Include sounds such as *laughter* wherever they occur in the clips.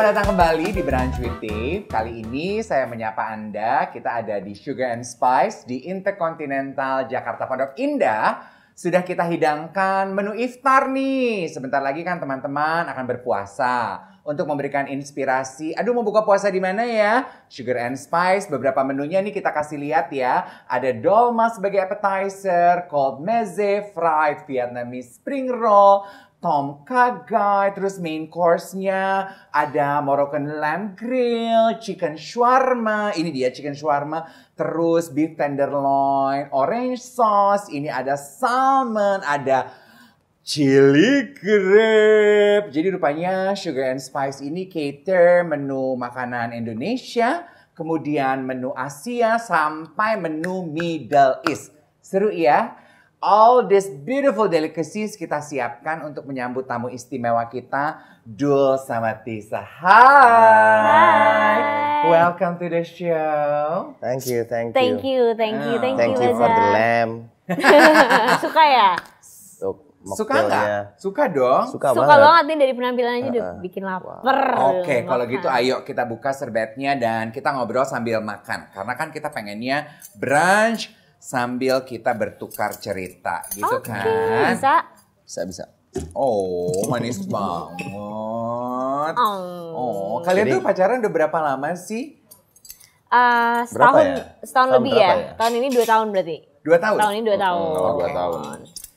Selamat datang kembali di Dave. Kali ini saya menyapa Anda. Kita ada di Sugar and Spice di Intercontinental Jakarta Pondok Indah. Sudah kita hidangkan menu iftar nih. Sebentar lagi kan teman-teman akan berpuasa. Untuk memberikan inspirasi, aduh mau buka puasa di mana ya? Sugar and Spice, beberapa menunya nih kita kasih lihat ya. Ada dolma sebagai appetizer, cold meze, fried Vietnamese spring roll, Tom Kagai, terus main course-nya ada Moroccan lamb grill, chicken shawarma, ini dia chicken shawarma, terus beef tenderloin, orange sauce, ini ada salmon, ada chili crab. Jadi rupanya Sugar and Spice ini cater menu makanan Indonesia, kemudian menu Asia sampai menu Middle East. Seru ya? all this beautiful delicacies kita siapkan untuk menyambut tamu istimewa kita, Dul sama Tisa. Hi. Hi. Welcome to the show. Thank you, thank you. Thank you, thank ah. you, thank, thank you. you for the lamb. *laughs* Suka ya? Suka nggak? Suka dong. Suka, Suka banget. banget nih dari penampilannya uh, udah ah. bikin lapar. Oke, okay, kalau gitu ayo kita buka serbetnya dan kita ngobrol sambil makan. Karena kan kita pengennya brunch sambil kita bertukar cerita gitu okay, kan. Bisa. Bisa bisa. Oh, manis *laughs* banget. Oh. oh. kalian Jadi, tuh pacaran udah berapa lama sih? Uh, setahun, ya? setahun tahun lebih ya? ya. Tahun ini dua tahun berarti. Dua tahun. Tahun ini dua tahun. Oh, okay. dua tahun.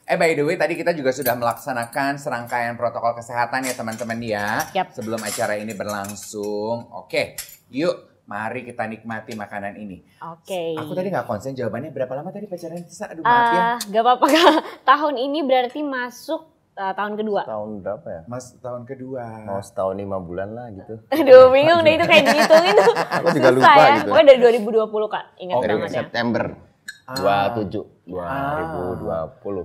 Eh by the way tadi kita juga sudah melaksanakan serangkaian protokol kesehatan ya teman-teman ya. Yep. Sebelum acara ini berlangsung. Oke, okay, yuk Mari kita nikmati makanan ini. Oke. Okay. Aku tadi nggak konsen jawabannya berapa lama tadi pacaran Tisa? Aduh maaf ah, ya. gak apa-apa. *laughs* tahun ini berarti masuk uh, tahun kedua. Tahun berapa ya? Mas tahun kedua. Mau oh, setahun lima bulan lah gitu. *laughs* Aduh bingung deh itu kayak gitu itu. *laughs* Aku juga lupa ya. gitu. Gue dari 2020 kak. Ingat okay. banget ya. September. Ah. 27 2020 ah.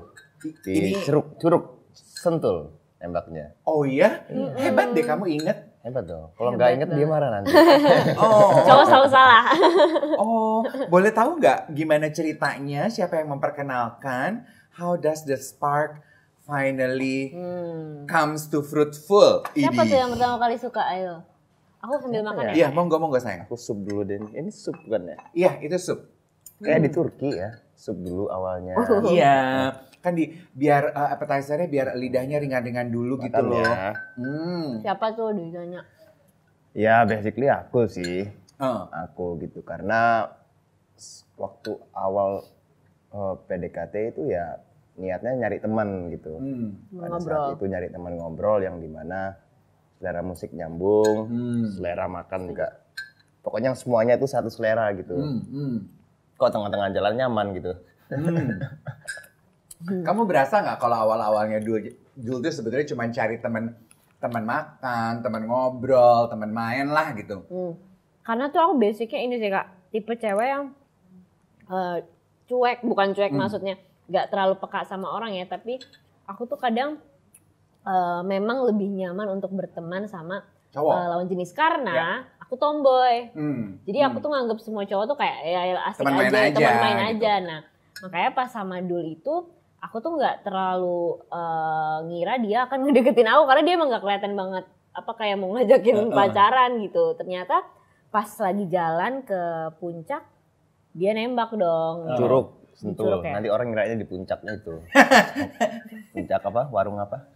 di ini... Curug Curug Sentul tembaknya. Oh iya? Hebat deh kamu inget Hebat dong. Kalau nggak inget dia marah nanti. *laughs* oh, cowok selalu salah. *laughs* oh, boleh tahu nggak gimana ceritanya? Siapa yang memperkenalkan? How does the spark finally hmm. comes to fruitful? Siapa tuh yang pertama kali suka? Ayo. Aku sambil makan ya. ya? Iya, ya, monggo monggo sayang. Aku sup dulu deh. Ini sup kan ya? Iya, itu sup. Hmm. Kayak di Turki ya. Sup dulu awalnya. Iya. iya kan di biar uh, appetizernya biar lidahnya ringan-ringan dulu Makan gitu loh. Ya. Hmm. Siapa tuh lidahnya? Ya basically aku sih. Uh. Aku gitu karena waktu awal uh, eh, PDKT itu ya niatnya nyari teman gitu. Hmm. Pada ngobrol. saat itu nyari teman ngobrol yang dimana selera musik nyambung, hmm. selera makan juga. Pokoknya semuanya itu satu selera gitu. Hmm. Hmm. Kok tengah-tengah jalan nyaman gitu. Hmm. *laughs* Hmm. Kamu berasa nggak kalau awal-awalnya dulu dulu tuh sebetulnya cuma cari teman teman makan, teman ngobrol, teman main lah gitu. Hmm. Karena tuh aku basicnya ini sih kak, tipe cewek yang uh, cuek, bukan cuek hmm. maksudnya, nggak terlalu peka sama orang ya, tapi aku tuh kadang uh, memang lebih nyaman untuk berteman sama cowok. Uh, lawan jenis karena ya. aku tomboy. Hmm. Jadi aku hmm. tuh nganggap semua cowok tuh kayak ya, ya asik teman aja, aja, teman main gitu. aja. Nah, makanya pas sama Dul itu aku tuh nggak terlalu uh, ngira dia akan *laughs* ngedeketin aku karena dia emang nggak kelihatan banget apa kayak mau ngajakin uh, uh. pacaran gitu ternyata pas lagi jalan ke puncak dia nembak dong uh. curug sentul ya? nanti orang ngiranya di puncaknya itu *laughs* puncak apa warung apa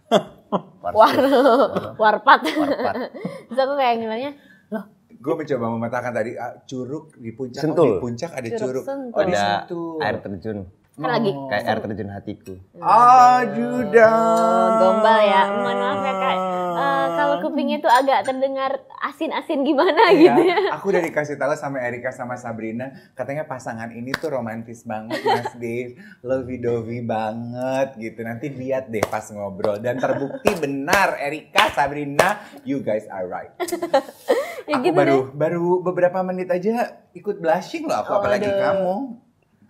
Warung. *laughs* warpat warpat terus aku kayak ngiranya loh gue mencoba mematahkan tadi ah, curug di puncak oh, sentul. di puncak ada curug, curug. Oh, sentul. oh ada air terjun Kan oh. lagi kayak air terjun hatiku. Ah, oh, Gombal ya. Mohon maaf ya, Kak. Eh, kalau kupingnya tuh agak terdengar asin-asin gimana ya, gitu ya. Aku udah dikasih tahu sama Erika sama Sabrina, katanya pasangan ini tuh romantis banget, Mas Dave. Lovey dovey banget gitu. Nanti lihat deh pas ngobrol dan terbukti benar Erika, Sabrina, you guys are right. *laughs* ya, aku gitu baru deh. baru beberapa menit aja ikut blushing loh aku oh, apalagi aduh. kamu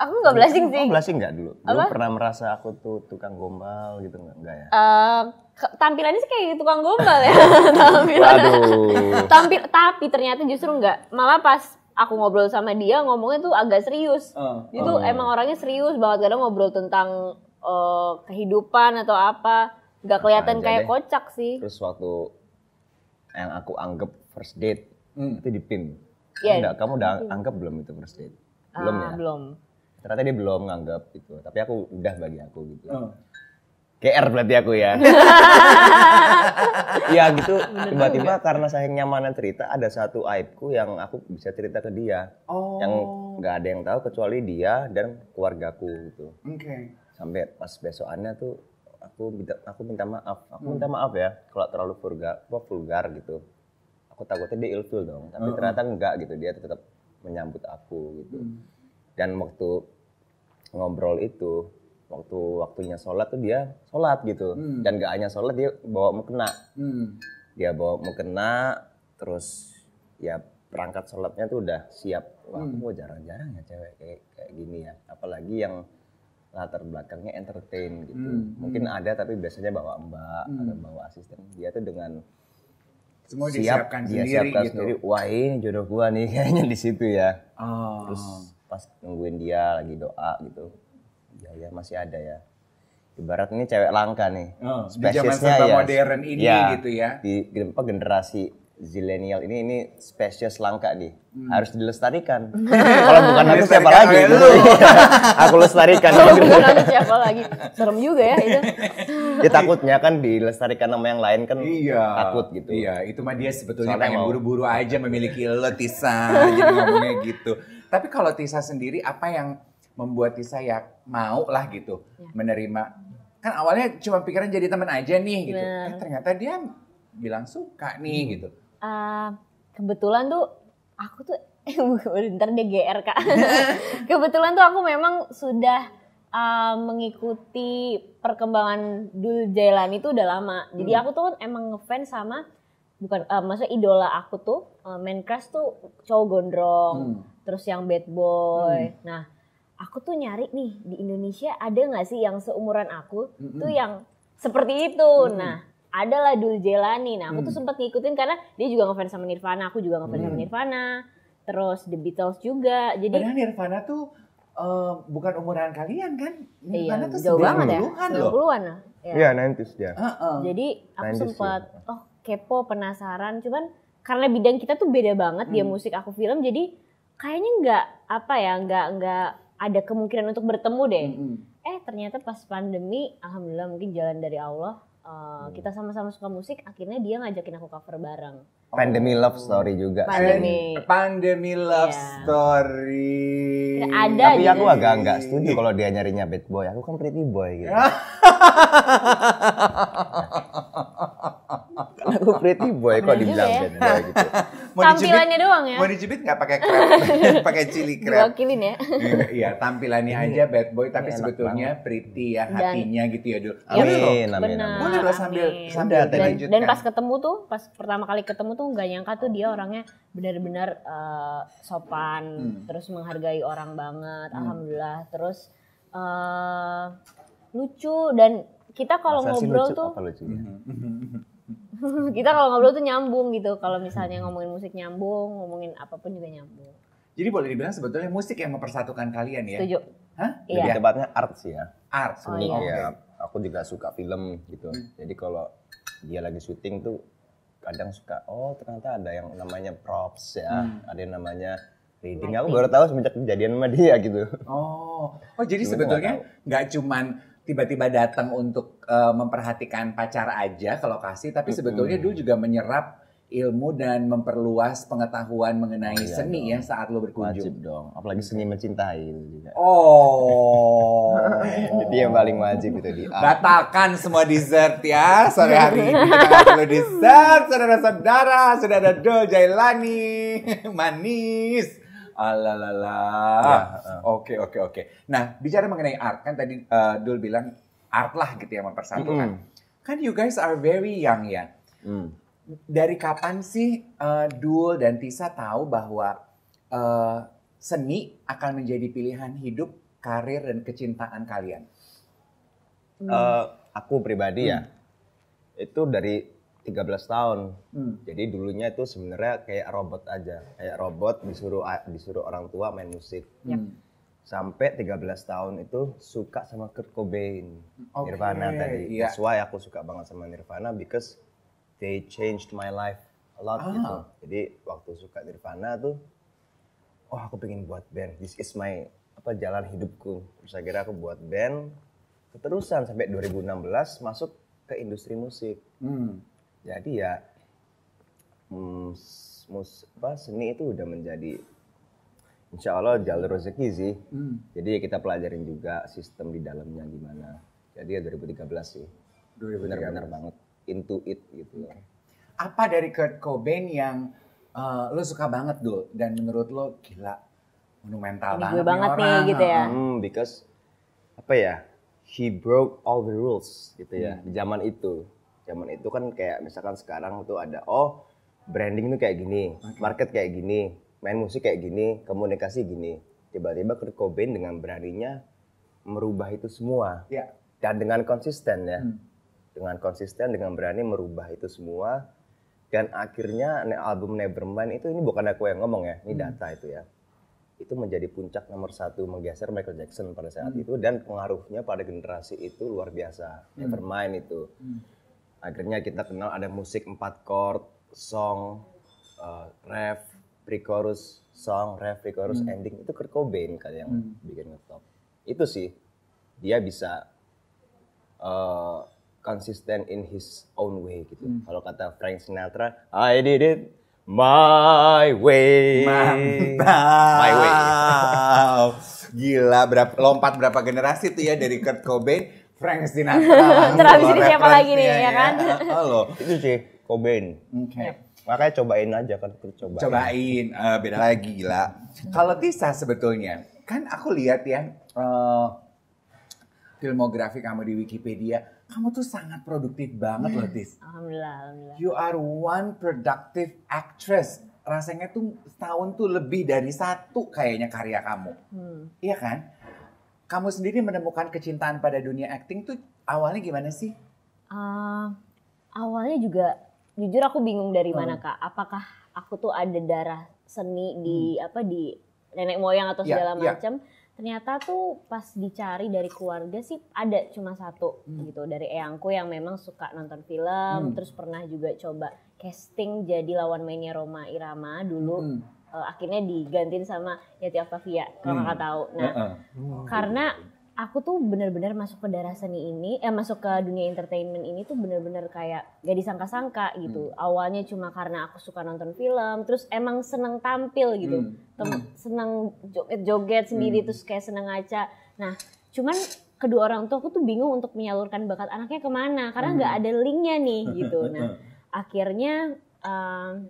aku nggak blushing sih. Kamu blushing nggak dulu? Apa? Dulu pernah merasa aku tuh tukang gombal gitu nggak? Nggak ya? Uh, tampilannya sih kayak tukang gombal ya. *laughs* Tampil, tapi ternyata justru nggak. Malah pas aku ngobrol sama dia ngomongnya tuh agak serius. Uh, Itu uh. emang orangnya serius banget kadang ngobrol tentang uh, kehidupan atau apa. Gak kelihatan nah, kayak deh. kocak sih. Terus waktu yang aku anggap first date hmm. itu dipin. Iya. Yeah, kamu udah anggap belum itu first date? Ah, belum ah, ya? Belum ternyata dia belum nganggap itu tapi aku udah bagi aku gitu hmm. Oh. GR berarti aku ya *laughs* ya gitu tiba-tiba karena saya nyamanan cerita ada satu aibku yang aku bisa cerita ke dia oh. yang nggak ada yang tahu kecuali dia dan keluargaku gitu okay. sampai pas besokannya tuh aku minta aku minta maaf aku hmm. minta maaf ya kalau terlalu vulgar vulgar gitu aku takutnya dia ilfil dong tapi oh, oh. ternyata enggak gitu dia tetap menyambut aku gitu hmm. dan waktu ngobrol itu waktu waktunya sholat tuh dia sholat gitu hmm. dan gak hanya sholat dia bawa mukena hmm. dia bawa mukena terus ya perangkat sholatnya tuh udah siap wah hmm. oh, jarang-jarang ya cewek kayak kayak gini ya apalagi yang latar belakangnya entertain gitu hmm, hmm. mungkin ada tapi biasanya bawa mbak hmm. atau bawa asisten dia tuh dengan semua siap, disiapkan dia sendiri siapkan gitu. sendiri wah ini jodoh gua nih *laughs* kayaknya di situ ya oh. terus pas nungguin dia lagi doa gitu ya ya masih ada ya ibarat ini cewek langka nih oh, spesiesnya ya modern ini ya, gitu ya di, apa generasi zilenial ini ini spesies langka nih hmm. harus dilestarikan *laughs* kalau bukan aku siapa lagi *laughs* iya, aku lestarikan kalau bukan aku siapa lagi serem juga ya itu ya takutnya kan dilestarikan sama yang lain kan iya, takut gitu iya itu mah dia sebetulnya Soalnya pengen buru-buru aja memiliki letisan jadi ngomongnya gitu tapi kalau Tisa sendiri apa yang membuat Tisa ya mau lah gitu ya. menerima kan awalnya cuma pikiran jadi teman aja nih gitu. Nah. Eh, ternyata dia bilang suka nih hmm. gitu. Uh, kebetulan tuh aku tuh *laughs* eh, ntar dia GR kak. *laughs* kebetulan tuh aku memang sudah uh, mengikuti perkembangan Dul Jailani itu udah lama. Jadi hmm. aku tuh emang ngefans sama bukan uh, maksudnya idola aku tuh uh, main crush tuh cowok gondrong. Hmm terus yang bad boy. Hmm. Nah, aku tuh nyari nih di Indonesia ada nggak sih yang seumuran aku hmm. tuh yang seperti itu. Hmm. Nah, adalah Dul Jelani. Nah, aku hmm. tuh sempat ngikutin karena dia juga ngefans sama Nirvana, aku juga ngefans hmm. sama Nirvana. Terus The Beatles juga. Jadi Padahal Nirvana tuh uh, bukan umuran kalian kan? Iya, Nirvana iya, tuh jauh banget ya. 90-an loh. Iya, yeah. Iya, 90s dia. Uh -uh. Jadi aku sempat iya. oh kepo, penasaran, cuman karena bidang kita tuh beda banget hmm. dia musik aku film jadi kayaknya nggak apa ya nggak nggak ada kemungkinan untuk bertemu deh mm-hmm. eh ternyata pas pandemi alhamdulillah mungkin jalan dari Allah uh, hmm. kita sama-sama suka musik akhirnya dia ngajakin aku cover bareng oh. pandemi love story juga kan? pandemi pandemi love yeah. story ya, ada tapi aku agak nggak setuju kalau dia nyarinya bad boy aku kan pretty boy gitu *laughs* aku pretty boy kok dibilang ya. bad boy gitu *laughs* mau tampilannya dijepit, doang ya mau dijepit nggak pakai krep *laughs* pakai cili krep wakilin ya *laughs* iya tampilannya aja bad boy tapi ya, sebetulnya banget. pretty ya hatinya dan, gitu ya dulu iya, amin amin, amin. boleh lah sambil amin. sambil dan, lanjutkan. dan pas ketemu tuh pas pertama kali ketemu tuh nggak nyangka tuh dia orangnya benar-benar uh, sopan hmm. terus menghargai orang banget hmm. alhamdulillah terus uh, lucu dan kita kalau ngobrol lucu, tuh apa lucunya? Hmm. *laughs* *laughs* kita kalau ngobrol tuh nyambung gitu kalau misalnya ngomongin musik nyambung ngomongin apapun juga nyambung jadi boleh dibilang sebetulnya musik yang mempersatukan kalian ya setuju Hah? Iya. Lebih iya. tepatnya art sih ya. Art. Oh, iya. Ya, aku juga suka film gitu. Hmm. Jadi kalau dia lagi syuting tuh kadang suka, oh ternyata ada yang namanya props ya, hmm. ada yang namanya reading. Aku baru tahu semenjak kejadian sama dia gitu. Oh, oh jadi Cuma sebetulnya nggak cuman tiba-tiba datang untuk uh, memperhatikan pacar aja ke lokasi, tapi sebetulnya dulu juga menyerap ilmu dan memperluas pengetahuan mengenai iya seni ya dong. ya saat lo berkunjung. Wajib dong, apalagi seni mencintai Oh. Jadi *laughs* yang paling wajib itu di Batalkan semua dessert ya sore hari ini. Kita perlu dessert, saudara-saudara, ada Dol Jailani, *laughs* manis. Alalala. Ya, oke, oke, oke. Nah, bicara mengenai art kan tadi uh, Dul bilang art lah gitu ya mempersatukan. Mm. Kan you guys are very young ya. Mm. Dari kapan sih uh, Dul dan Tisa tahu bahwa uh, seni akan menjadi pilihan hidup, karir dan kecintaan kalian? Mm. Uh, aku pribadi mm. ya. Hmm. Itu dari 13 tahun. Hmm. Jadi dulunya itu sebenarnya kayak robot aja, kayak robot disuruh disuruh orang tua main musik. Hmm. Ya. Sampai 13 tahun itu suka sama Kurt Cobain, okay. Nirvana tadi. Yeah. That's why aku suka banget sama Nirvana because they changed my life a lot ah. gitu. Jadi waktu suka Nirvana tuh, oh aku pengen buat band. This is my apa jalan hidupku. Terus akhirnya aku buat band, keterusan sampai 2016 masuk ke industri musik. Hmm jadi ya mus, mus apa, seni itu udah menjadi insya Allah jalur rezeki sih hmm. jadi ya kita pelajarin juga sistem di dalamnya gimana jadi ya 2013 sih benar-benar banget into it gitu loh. apa dari Kurt Cobain yang uh, lo suka banget dul dan menurut lo gila monumental banget, banget, banget nih, orang. gitu ya hmm, because apa ya he broke all the rules gitu ya hmm. di zaman itu zaman itu kan kayak misalkan sekarang tuh ada oh branding tuh kayak gini okay. market kayak gini main musik kayak gini komunikasi gini tiba-tiba Kurt Cobain dengan beraninya merubah itu semua yeah. dan dengan konsisten ya hmm. dengan konsisten dengan berani merubah itu semua dan akhirnya album Nevermind itu ini bukan aku yang ngomong ya ini hmm. data itu ya itu menjadi puncak nomor satu menggeser Michael Jackson pada saat hmm. itu dan pengaruhnya pada generasi itu luar biasa. Hmm. Nevermind itu. Hmm akhirnya kita kenal ada musik empat chord song uh, ref pre-chorus song ref pre-chorus hmm. ending itu Kurt Cobain kan yang hmm. bikin ngetop itu sih dia bisa uh, eh, consistent in his own way gitu hmm. kalau kata Frank Sinatra I did it My way. Mantap. My way. Gila, berapa, lompat berapa generasi tuh ya dari Kurt Cobain Frank Sinatra. Terus ini siapa lagi nih ya, ya kan? kan? *laughs* Halo, itu sih Cobain. Oke. Makanya cobain aja kan cobain. Cobain, uh, beda lagi gila. Kalau Tisa sebetulnya, kan aku lihat ya uh, filmografi kamu di Wikipedia, kamu tuh sangat produktif banget loh Tis. *laughs* Alhamdulillah, alhamdulillah. You are one productive actress. Rasanya tuh setahun tuh lebih dari satu kayaknya karya kamu. Hmm. Iya kan? kamu sendiri menemukan kecintaan pada dunia acting tuh awalnya gimana sih? Uh, awalnya juga jujur aku bingung dari hmm. mana kak. Apakah aku tuh ada darah seni di hmm. apa di nenek moyang atau yeah, segala ya. macam? Ternyata tuh pas dicari dari keluarga sih ada cuma satu hmm. gitu dari eyangku yang memang suka nonton film, hmm. terus pernah juga coba casting jadi lawan mainnya Roma Irama dulu. Hmm uh, akhirnya digantiin sama Yati Octavia kalau hmm. tahu. Nah, uh -uh. karena aku tuh benar-benar masuk ke darah seni ini, eh masuk ke dunia entertainment ini tuh benar-benar kayak gak disangka-sangka gitu. Hmm. Awalnya cuma karena aku suka nonton film, terus emang seneng tampil gitu, hmm. hmm. seneng joget-joget sendiri, hmm. terus kayak seneng ngaca. Nah, cuman kedua orang tua aku tuh bingung untuk menyalurkan bakat anaknya kemana, karena nggak hmm. ada linknya nih gitu. Nah, *laughs* akhirnya. Um,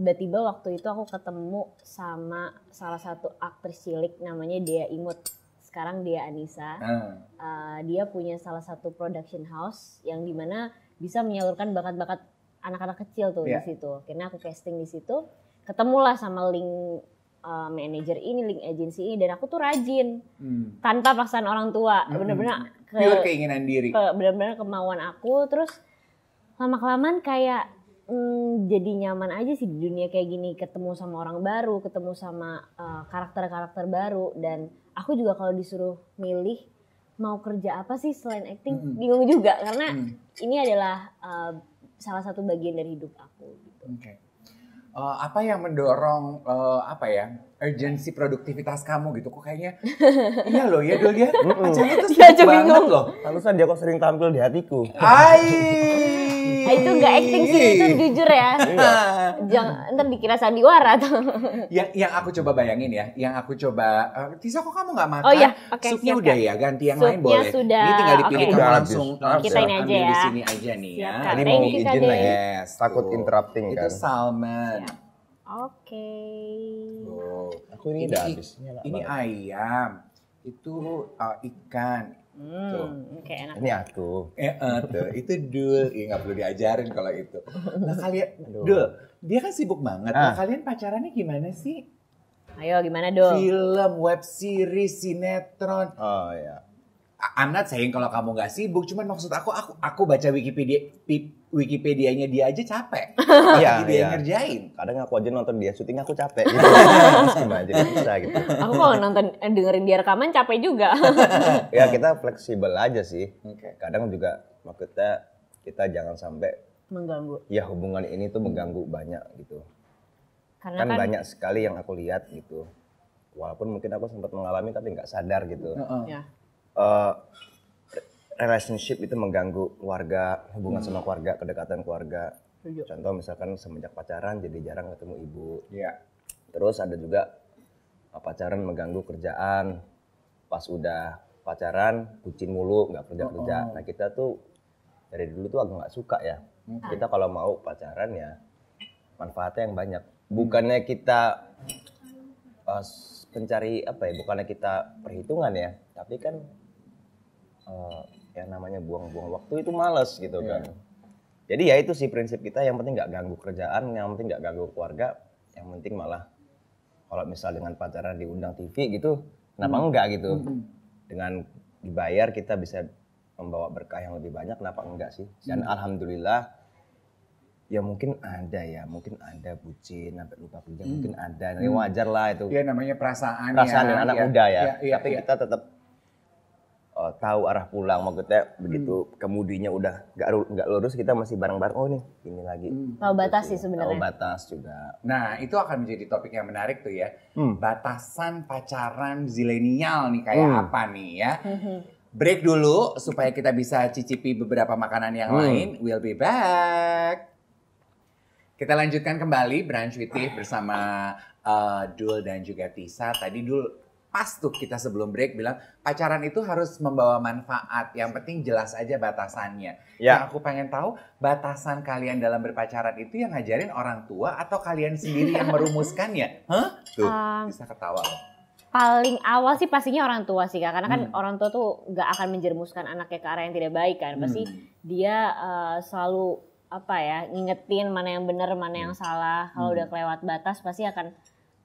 tiba-tiba waktu itu aku ketemu sama salah satu aktris cilik namanya Dea Imut sekarang dia Anissa. Hmm. Uh, dia punya salah satu production house yang dimana bisa menyalurkan bakat-bakat anak-anak kecil tuh yeah. di iya. situ. karena aku casting di situ, ketemulah sama link uh, manager ini, link agency ini, dan aku tuh rajin hmm. tanpa paksaan orang tua. benar hmm. Bener-bener ke, keinginan diri. Ke, bener-bener kemauan aku. Terus lama kelamaan kayak hmm, jadi nyaman aja sih di dunia kayak gini ketemu sama orang baru ketemu sama eh, karakter-karakter uh, baru dan aku juga kalau disuruh milih mau kerja apa sih selain acting mm -hmm. bingung juga karena mm. ini adalah uh, salah satu bagian dari hidup aku gitu. Okay. Uh, eh, apa yang mendorong uh, apa ya urgensi produktivitas kamu gitu kok kayaknya *laughs* iya loh iya, ya dulu ya pacarnya tuh dia banget bingung loh. Pantesan dia kok sering tampil di hatiku. Hai. Nah, itu nggak acting sih itu jujur ya. Jangan ntar dikira sandiwara tuh. Yang yang aku coba bayangin ya, yang aku coba uh, Tisa kok kamu nggak makan? Oh iya, oke. Okay, Supnya udah ya, ganti yang lain boleh. Sudah. Ini tinggal dipilih okay. kamu langsung. langsung Kita ini aja ya. di sini aja nih ya. ya. Ini mau izin lagi. Yes, takut interrupting kan. Itu salmon. Oke. Okay. Oh, aku ini, ini udah habis. Ini ayam. Itu uh, ikan Hmm, kayak Okay, enak. Ini aku. Eh, uh, *laughs* tuh. Itu Dul. Ya nggak perlu diajarin kalau itu. Nah kalian, ya, Dul, dia kan sibuk banget. Nah, Nah, kalian pacarannya gimana sih? Ayo gimana Dul? Film, web series, sinetron. Oh ya. I'm not saying kalau kamu nggak sibuk, cuman maksud aku aku aku baca Wikipedia Wikipedianya dia aja capek. *laughs* Iya, dia ya. ngerjain. Kadang aku aja nonton dia syuting aku capek gitu. Cuma jadi bisa gitu. Aku kalau nonton eh, dengerin dia rekaman capek juga. *laughs* ya kita fleksibel aja sih. Okay. Kadang juga maksudnya kita jangan sampai mengganggu. Ya hubungan ini tuh mengganggu banyak gitu. Karena kan, kan banyak sekali yang aku lihat gitu. Walaupun mungkin aku sempat mengalami tapi nggak sadar gitu. Uh -uh. Ya uh, relationship itu mengganggu keluarga, hubungan hmm. sama keluarga, kedekatan keluarga. Iya. Contoh misalkan semenjak pacaran jadi jarang ketemu ibu. Iya. Terus ada juga eh, pacaran mengganggu kerjaan. Pas udah pacaran kucing mulu nggak kerja kerja. Oh, oh. Nah kita tuh dari dulu tuh agak nggak suka ya. Hmm. Kita kalau mau pacaran ya manfaatnya yang banyak. Hmm. Bukannya kita uh, pencari apa ya? Bukannya kita perhitungan ya. Tapi kan uh, ya namanya buang-buang waktu itu males gitu yeah. kan. Jadi ya itu sih prinsip kita yang penting nggak ganggu kerjaan, yang penting nggak ganggu keluarga, yang penting malah kalau misal dengan pacaran diundang TV gitu, kenapa hmm. enggak gitu? Hmm. Dengan dibayar kita bisa membawa berkah yang lebih banyak, kenapa enggak sih? Dan hmm. alhamdulillah ya mungkin ada ya mungkin ada bucin sampai lupa kerja hmm. mungkin ada ini ya hmm. wajar lah itu Iya namanya perasaan perasaan ya, anak ya, muda ya, ya, ya tapi ya. kita tetap uh, tahu arah pulang maksudnya hmm. begitu kemudinya udah nggak nggak lurus kita masih bareng-bareng oh nih ini lagi hmm. Gitu tahu batas sih sebenarnya tahu batas juga nah itu akan menjadi topik yang menarik tuh ya hmm. batasan pacaran zilenial nih kayak hmm. apa nih ya hmm. break dulu supaya kita bisa cicipi beberapa makanan yang hmm. lain we'll be back kita lanjutkan kembali brunch with bersama uh, Dul dan juga Tisa tadi Dul pas tuh kita sebelum break bilang pacaran itu harus membawa manfaat. Yang penting jelas aja batasannya. Ya. Yang aku pengen tahu batasan kalian dalam berpacaran itu yang ngajarin orang tua atau kalian sendiri yang merumuskannya? Hah? Tuh, um, bisa ketawa Paling awal sih pastinya orang tua sih kak, karena kan hmm. orang tua tuh gak akan menjermuskan anaknya ke arah yang tidak baik kan. Pasti hmm. dia uh, selalu apa ya ngingetin mana yang benar, mana yang hmm. salah. Kalau hmm. udah kelewat batas pasti akan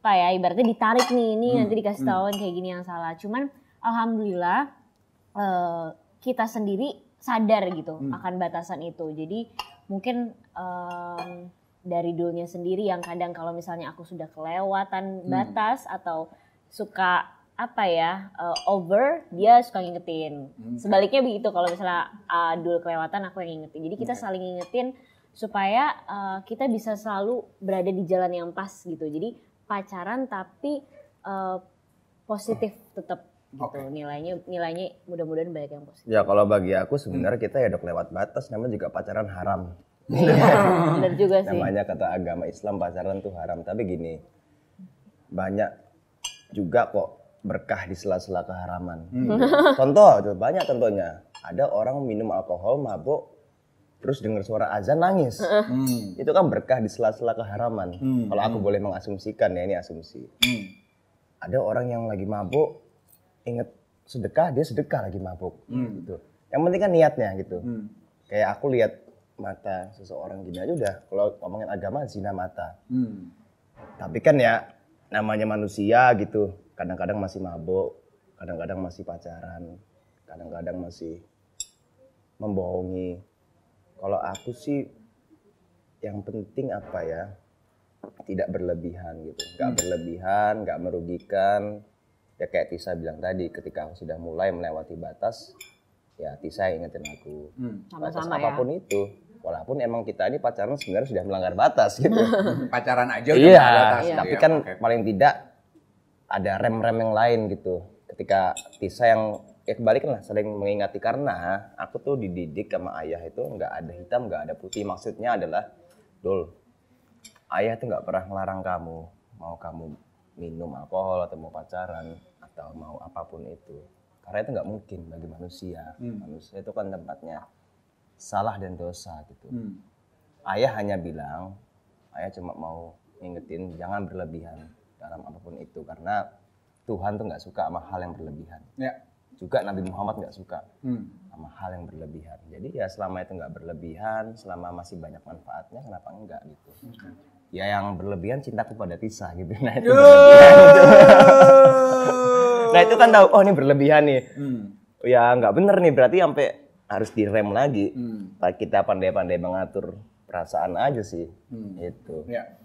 apa ya ibaratnya ditarik nih ini hmm. nanti dikasih hmm. kayak gini yang salah cuman alhamdulillah uh, kita sendiri sadar gitu hmm. akan batasan itu jadi mungkin um, dari dulunya sendiri yang kadang kalau misalnya aku sudah kelewatan hmm. batas atau suka apa ya uh, over dia suka ngingetin hmm. sebaliknya begitu kalau misalnya uh, dulu kelewatan aku yang ngingetin jadi kita okay. saling ngingetin supaya uh, kita bisa selalu berada di jalan yang pas gitu jadi pacaran tapi uh, positif tetap gitu nilainya nilainya mudah-mudahan banyak yang positif. Ya kalau bagi aku sebenarnya hmm. kita ya dok lewat batas namanya juga pacaran haram. Iya, *laughs* juga sih. Namanya kata agama Islam pacaran tuh haram tapi gini banyak juga kok berkah di sela-sela keharaman. Hmm. Contoh, banyak tentunya Ada orang minum alkohol, mabuk, terus dengar suara azan nangis. Hmm. Itu kan berkah di sela-sela keharaman. Hmm. Kalau aku hmm. boleh mengasumsikan ya ini asumsi. Hmm. Ada orang yang lagi mabuk inget sedekah dia sedekah lagi mabuk hmm. gitu. Yang penting kan niatnya gitu. Hmm. Kayak aku lihat mata seseorang gini aja udah kalau ngomongin agama zina mata. Hmm. Tapi kan ya namanya manusia gitu. Kadang-kadang masih mabuk, kadang-kadang masih pacaran, kadang-kadang masih membohongi kalau aku sih yang penting apa ya? Tidak berlebihan gitu. nggak hmm. berlebihan, nggak merugikan. Ya kayak Tisa bilang tadi, ketika aku sudah mulai melewati batas, ya Tisa ingetin aku. Hmm. Batas Sama ya. -sama apapun ya. itu. Walaupun emang kita ini pacaran sebenarnya sudah melanggar batas gitu. *laughs* pacaran aja udah iya, batas. Iya. Tapi ya, kan okay. paling tidak ada rem-rem yang lain gitu. Ketika Tisa yang ya kebalikan lah sering mengingati karena aku tuh dididik sama ayah itu nggak ada hitam nggak ada putih maksudnya adalah dul ayah tuh nggak pernah melarang kamu mau kamu minum alkohol atau mau pacaran atau mau apapun itu karena itu nggak mungkin bagi manusia hmm. manusia itu kan tempatnya salah dan dosa gitu hmm. ayah hanya bilang ayah cuma mau ingetin jangan berlebihan dalam apapun itu karena Tuhan tuh nggak suka sama hal yang berlebihan. Ya juga Nabi Muhammad nggak suka hmm. sama hal yang berlebihan. Jadi ya selama itu nggak berlebihan, selama masih banyak manfaatnya, kenapa enggak gitu? Okay. Ya yang berlebihan cintaku pada Tisa gitu. *laughs* Nah itu, nah itu kan tahu, oh ini berlebihan nih. Hmm. Ya nggak bener nih, berarti sampai harus direm lagi. Hmm. Nah, kita pandai-pandai mengatur perasaan aja sih, hmm. itu. Ya.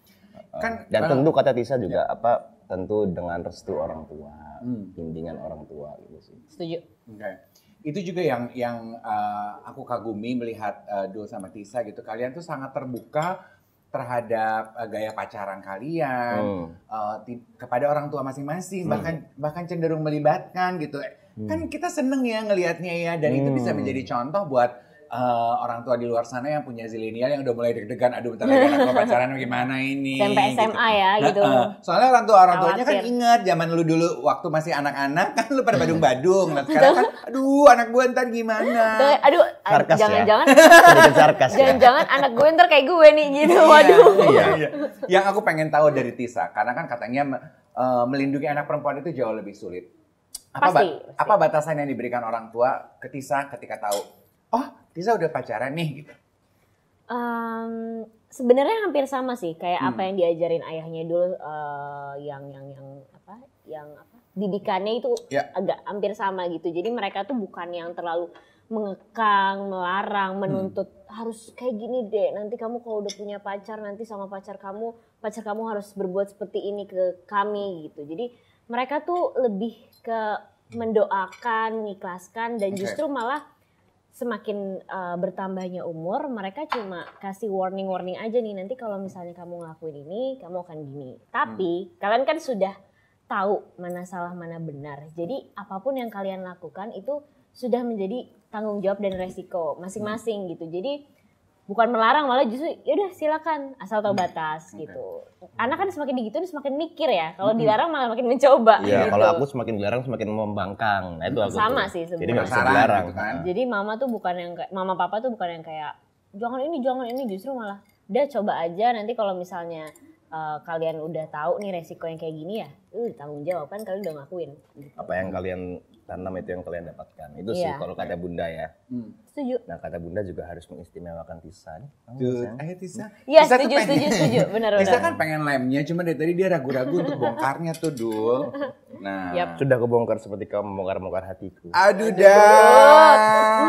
Kan, dan tentu kata Tisa juga ya. apa tentu dengan restu orang tua, hmm. bimbingan orang tua gitu sih. Setuju. Oke. Okay. Itu juga yang yang uh, aku kagumi melihat uh, Dul sama Tisa gitu. Kalian tuh sangat terbuka terhadap uh, gaya pacaran kalian hmm. uh, kepada orang tua masing-masing hmm. bahkan bahkan cenderung melibatkan gitu. Hmm. Kan kita seneng ya ngelihatnya ya dan hmm. itu bisa menjadi contoh buat uh, orang tua di luar sana yang punya zilenial yang udah mulai deg-degan aduh bentar lagi anak pacaran gimana ini sampai SMA gitu. ya gitu nah, uh. soalnya orang tua orang tuanya kan inget zaman lu dulu waktu masih anak-anak kan lu pada iya. badung-badung nah sekarang kan aduh anak gue ntar gimana aduh ya. jangan-jangan ya. jangan-jangan anak gue ntar kayak gue nih gitu iya, waduh iya, iya. yang aku pengen tahu dari Tisa karena kan katanya uh, melindungi anak perempuan itu jauh lebih sulit apa, pasti, ba pasti. apa batasan yang diberikan orang tua ke Tisa ketika tahu oh bisa udah pacaran nih gitu? Um, sebenarnya hampir sama sih kayak hmm. apa yang diajarin ayahnya dulu uh, yang yang yang apa yang apa didikannya itu ya. agak hampir sama gitu jadi mereka tuh bukan yang terlalu mengekang melarang hmm. menuntut hmm. harus kayak gini deh nanti kamu kalau udah punya pacar nanti sama pacar kamu pacar kamu harus berbuat seperti ini ke kami gitu jadi mereka tuh lebih ke mendoakan mengikhlaskan dan okay. justru malah semakin uh, bertambahnya umur mereka cuma kasih warning warning aja nih nanti kalau misalnya kamu ngelakuin ini kamu akan gini tapi hmm. kalian kan sudah tahu mana salah mana benar jadi apapun yang kalian lakukan itu sudah menjadi tanggung jawab dan resiko masing-masing hmm. gitu jadi bukan melarang malah justru ya udah silakan asal tahu hmm. batas okay. gitu. Anak kan semakin digituin semakin mikir ya. Kalau hmm. dilarang malah makin mencoba. Iya, gitu. kalau aku semakin dilarang semakin membangkang. Nah, itu aku sama tuh. sih sebenarnya. Jadi enggak bisa dilarang. Gitu kan? Nah. Jadi mama tuh bukan yang kayak mama papa tuh bukan yang kayak jangan ini jangan ini justru malah udah coba aja nanti kalau misalnya uh, kalian udah tahu nih resiko yang kayak gini ya, uh, tanggung jawab kan kalian udah ngakuin. Apa yang kalian tanam itu yang kalian dapatkan. Itu yeah. sih iya. kalau kata bunda ya. Hmm. Setuju. Nah kata bunda juga harus mengistimewakan Tisa. Dude, eh, ayo Tisa. Iya setuju, setuju, setuju. *laughs* Benar, Tisa kan pengen lemnya, cuma dari tadi dia ragu-ragu untuk bongkarnya tuh Dul. Nah. Yep. Sudah kebongkar seperti kamu membongkar-bongkar hatiku. Aduh dah.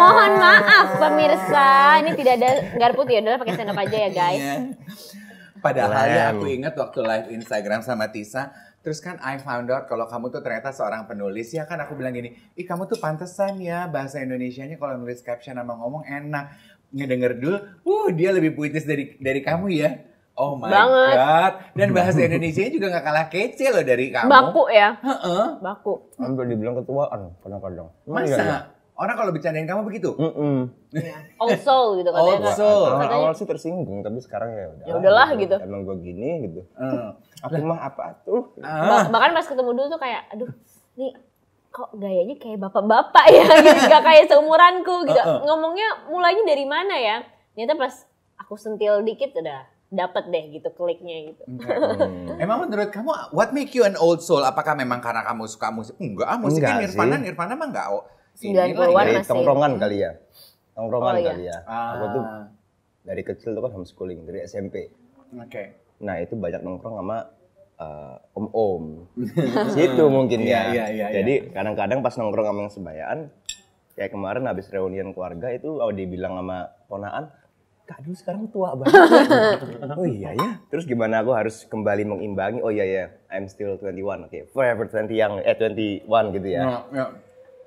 Mohon maaf pemirsa. Ini tidak ada garpu ya. Udah pakai senap aja ya guys. Iya. Padahal ya aku inget waktu live Instagram sama Tisa, Terus kan I found out kalau kamu tuh ternyata seorang penulis ya kan aku bilang gini, ih kamu tuh pantesan ya bahasa Indonesianya kalau nulis caption sama ngomong enak. Ngedenger dulu, uh dia lebih puitis dari dari kamu ya. Oh my Banget. god. Dan bahasa Indonesia juga gak kalah kece loh dari kamu. Baku ya. Heeh. -he. Baku. Hampir dibilang ketuaan kadang-kadang. Iya Masa? Iya, iya. Orang kalau bercandain kamu begitu. Mm -mm. Yeah. soul gitu kan. Also. Awal, awal sih tersinggung tapi sekarang ya udah. Ya udahlah gitu. Emang gue gini gitu. Uh. Aku mah apa tuh? Ah. Bahkan pas ketemu dulu tuh kayak aduh nih kok gayanya kayak bapak-bapak ya *laughs* gitu gak kayak seumuranku gitu uh -uh. ngomongnya mulainya dari mana ya ternyata pas aku sentil dikit udah dapat deh gitu kliknya gitu. Hmm. Emang menurut kamu what make you an old soul? Apakah memang karena kamu suka musik? Enggak, musiknya Nirvana, Nirvana mah enggak 90-an iya. masih. Eh, tongkrongan kali ya. Tongkrongan oh, iya. kali ya. Ah. Aku tuh ah. dari kecil tuh kan homeschooling dari SMP. Oke. Okay. Nah, itu banyak nongkrong sama uh, om-om. Situ *laughs* mungkin iya, ya. Iya, iya, iya, Jadi kadang-kadang pas nongkrong sama yang sebayaan kayak kemarin habis reunian keluarga itu oh, dibilang sama ponaan Kak sekarang tua banget. *laughs* oh iya ya. Terus gimana aku harus kembali mengimbangi? Oh iya ya, I'm still 21. Oke, okay. forever 20 young, eh 21 gitu ya. Nah, ya.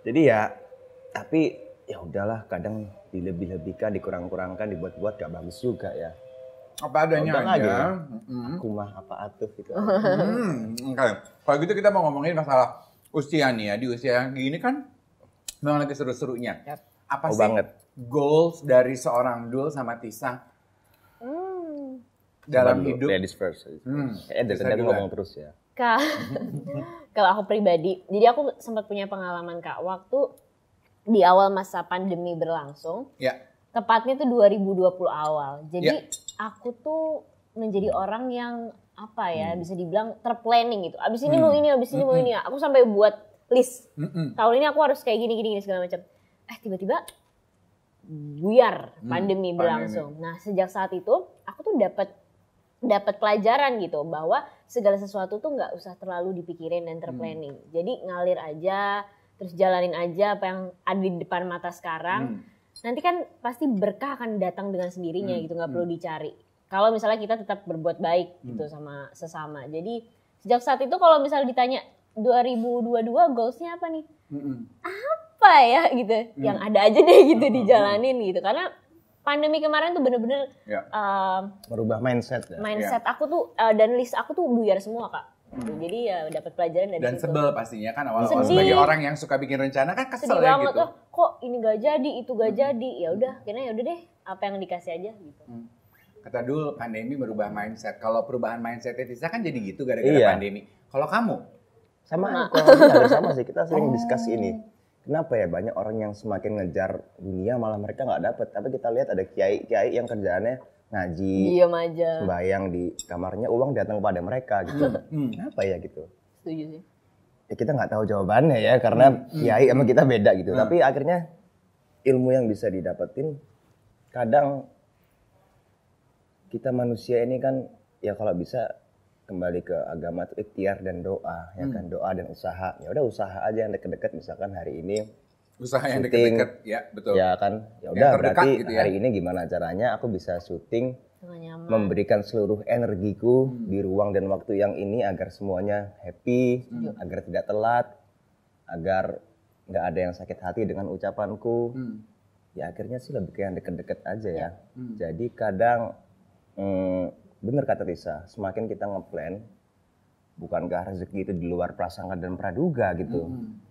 Jadi ya tapi ya udahlah kadang dilebih-lebihkan dikurang-kurangkan dibuat-buat gak bagus juga ya apa adanya Udah aja. aja. Ya, mm. Aku mah apa atuh gitu. Mm. Okay. Kalau gitu kita mau ngomongin masalah usia nih ya. Di usia yang gini kan memang lagi seru-serunya. Apa oh, sih banget. goals dari seorang Dul sama Tisa? Hmm. Dalam hidup. Ladies first. Ladies first. Hmm. Eh, dari ngomong terus ya. Kak, *laughs* kalau aku pribadi, jadi aku sempat punya pengalaman Kak. Waktu di awal masa pandemi berlangsung. Ya. Tepatnya tuh 2020 awal. Jadi ya. aku tuh menjadi orang yang apa ya hmm. bisa dibilang terplanning gitu. Abis ini hmm. mau ini, abis ini hmm. mau ini. Aku sampai buat list. Hmm. Tahun ini aku harus kayak gini gini, gini segala macam. Eh tiba-tiba buyar hmm, pandemi berlangsung. Pandemi. Nah sejak saat itu aku tuh dapat dapat pelajaran gitu bahwa segala sesuatu tuh nggak usah terlalu dipikirin dan terplanning. Hmm. Jadi ngalir aja terus jalanin aja apa yang ada di depan mata sekarang hmm. nanti kan pasti berkah akan datang dengan sendirinya hmm. gitu nggak hmm. perlu dicari kalau misalnya kita tetap berbuat baik hmm. gitu sama sesama jadi sejak saat itu kalau misalnya ditanya 2022 goalsnya apa nih hmm. apa ya gitu hmm. yang ada aja deh gitu hmm. dijalanin gitu karena pandemi kemarin tuh bener-bener ya. uh, merubah mindset ya. mindset ya. aku tuh uh, dan list aku tuh buyar semua kak gitu. Jadi ya dapat pelajaran dari Dan sebel sebel pastinya kan awal-awal sebagai orang yang suka bikin rencana kan kesel Sedih ya banget, gitu. Loh, kok ini gak jadi, itu gak hmm. jadi. Ya udah, akhirnya ya udah deh, apa yang dikasih aja gitu. Hmm. Kata dulu pandemi merubah mindset. Kalau perubahan mindsetnya bisa kan jadi gitu gara-gara iya. pandemi. Kalau kamu? Sama, nah. kalau sama sih. Kita sering oh. diskusi ini. Kenapa ya banyak orang yang semakin ngejar dunia malah mereka nggak dapet. Tapi kita lihat ada kiai-kiai yang kerjaannya ngaji, bayang di kamarnya, uang datang kepada mereka gitu. Hmm. hmm. Kenapa ya gitu? Setuju sih. Ya, kita nggak tahu jawabannya ya karena hmm. hmm. kiai emang kita beda gitu. Hmm. Tapi akhirnya ilmu yang bisa didapetin kadang kita manusia ini kan ya kalau bisa kembali ke agama itu ikhtiar dan doa ya hmm. kan doa dan usaha ya udah usaha aja yang deket-deket misalkan hari ini usaha yang dekat-dekat ya betul ya kan ya udah berarti gitu ya. hari ini gimana caranya aku bisa syuting memberikan seluruh energiku hmm. di ruang dan waktu yang ini agar semuanya happy hmm. agar tidak telat agar nggak ada yang sakit hati dengan ucapanku hmm. ya akhirnya sih lebih kayak deket-deket aja ya. ya, Hmm. jadi kadang hmm, bener kata Tisa semakin kita ngeplan bukankah rezeki itu di luar prasangka dan praduga gitu hmm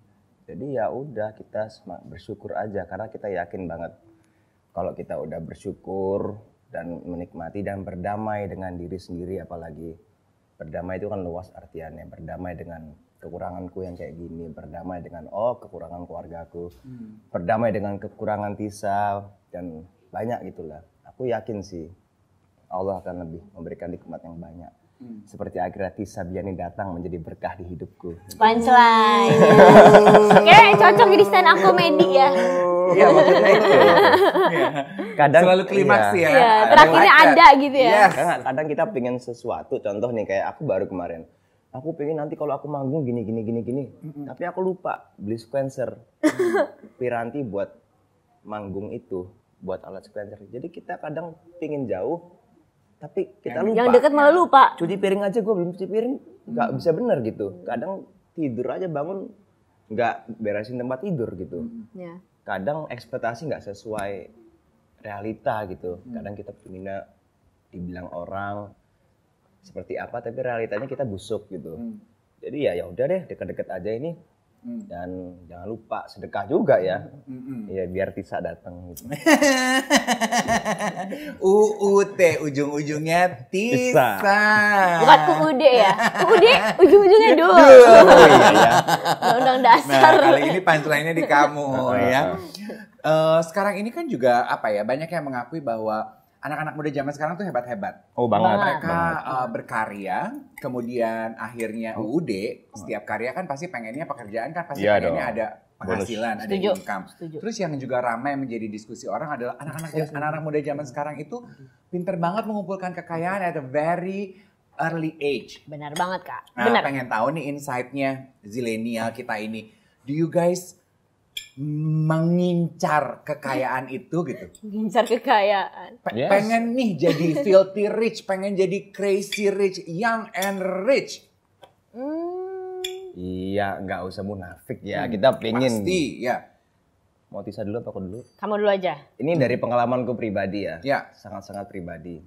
jadi ya udah kita bersyukur aja karena kita yakin banget kalau kita udah bersyukur dan menikmati dan berdamai dengan diri sendiri apalagi berdamai itu kan luas artiannya berdamai dengan kekuranganku yang kayak gini berdamai dengan oh kekurangan keluargaku hmm. berdamai dengan kekurangan Tisa dan banyak gitulah aku yakin sih Allah akan lebih memberikan nikmat yang banyak hmm. seperti agrati Sabiani datang menjadi berkah di hidupku. Punchline. *laughs* Kayak cocok jadi stand up comedy ya. Iya maksudnya itu. Ya. Kadang selalu klimaks iya. ya. ya. Terakhirnya ada gitu ya. Yes. Kadang, kadang kita pengen sesuatu. Contoh nih kayak aku baru kemarin. Aku pengen nanti kalau aku manggung gini gini gini gini. Mm-hmm. Tapi aku lupa beli sequencer. Mm. Piranti buat manggung itu buat alat sequencer. Jadi kita kadang pingin jauh tapi kita lupa. Yang dekat malah lupa. Cuci piring aja gue belum cuci piring, nggak hmm. bisa bener gitu. Kadang tidur aja bangun nggak beresin tempat tidur gitu. Hmm. Yeah. Kadang ekspektasi nggak sesuai realita gitu. Hmm. Kadang kita punya dibilang orang seperti apa, tapi realitanya kita busuk gitu. Hmm. Jadi ya ya udah deh dekat-dekat aja ini Hmm. Dan jangan lupa sedekah juga ya. Mm-mm. hmm. hmm, hmm. Iya, biar Tisa datang gitu. UUT *laughs* ujung-ujungnya Tisa. buatku Bukan UUD ya. UUD ujung-ujungnya iya, dua Oh, iya, iya. *laughs* Undang dasar. Nah, kali ini pantulannya di kamu *laughs* ya. Uh, sekarang ini kan juga apa ya, banyak yang mengakui bahwa anak-anak muda zaman sekarang tuh hebat-hebat. Oh banget. Mereka banget. Uh, berkarya, kemudian akhirnya oh. UUD. Setiap karya kan pasti pengennya pekerjaan kan pasti yeah, pengennya dong. ada penghasilan, Bonus. ada Setuju. income. Setuju. Terus yang juga ramai menjadi diskusi orang adalah anak-anak anak-anak muda zaman sekarang itu pinter banget mengumpulkan kekayaan at a very early age. Benar banget kak. Nah, Benar. pengen tahu nih insightnya zilenial kita ini. Do you guys mengincar kekayaan itu gitu. Mengincar kekayaan. P yes. Pengen nih jadi filthy rich, pengen jadi crazy rich, young and rich. Hmm. Iya, nggak usah munafik ya. Hmm, Kita pengen. Pasti, ya. Mau Tisa dulu atau aku dulu? Kamu dulu aja. Ini hmm. dari pengalamanku pribadi ya. Ya. Sangat-sangat pribadi.